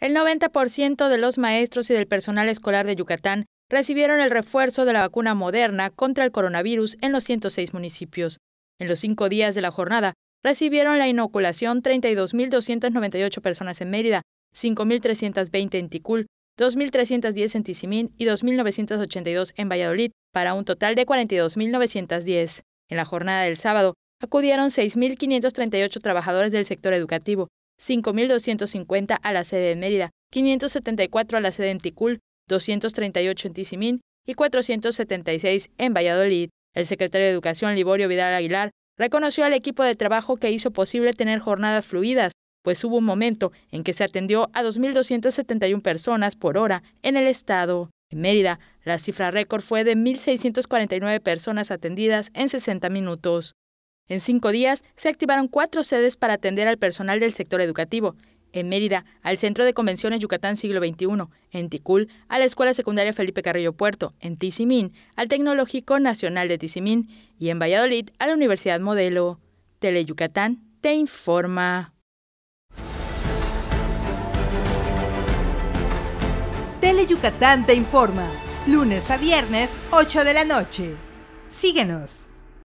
El 90% de los maestros y del personal escolar de Yucatán recibieron el refuerzo de la vacuna moderna contra el coronavirus en los 106 municipios. En los cinco días de la jornada, recibieron la inoculación 32.298 personas en Mérida, 5.320 en Ticul, 2.310 en Tizimín y 2.982 en Valladolid, para un total de 42.910. En la jornada del sábado, acudieron 6.538 trabajadores del sector educativo, 5.250 a la sede de Mérida, 574 a la sede en Ticul, 238 en Tizimín y 476 en Valladolid. El secretario de Educación, Liborio Vidal Aguilar, reconoció al equipo de trabajo que hizo posible tener jornadas fluidas, pues hubo un momento en que se atendió a 2.271 personas por hora en el estado. En Mérida, la cifra récord fue de 1.649 personas atendidas en 60 minutos. En cinco días se activaron cuatro sedes para atender al personal del sector educativo. En Mérida, al Centro de Convenciones Yucatán Siglo XXI, en Ticul, a la Escuela Secundaria Felipe Carrillo Puerto, en Tizimín, al Tecnológico Nacional de Tizimín y en Valladolid, a la Universidad Modelo. TeleYucatán te informa. TeleYucatán te informa, lunes a viernes, 8 de la noche. Síguenos.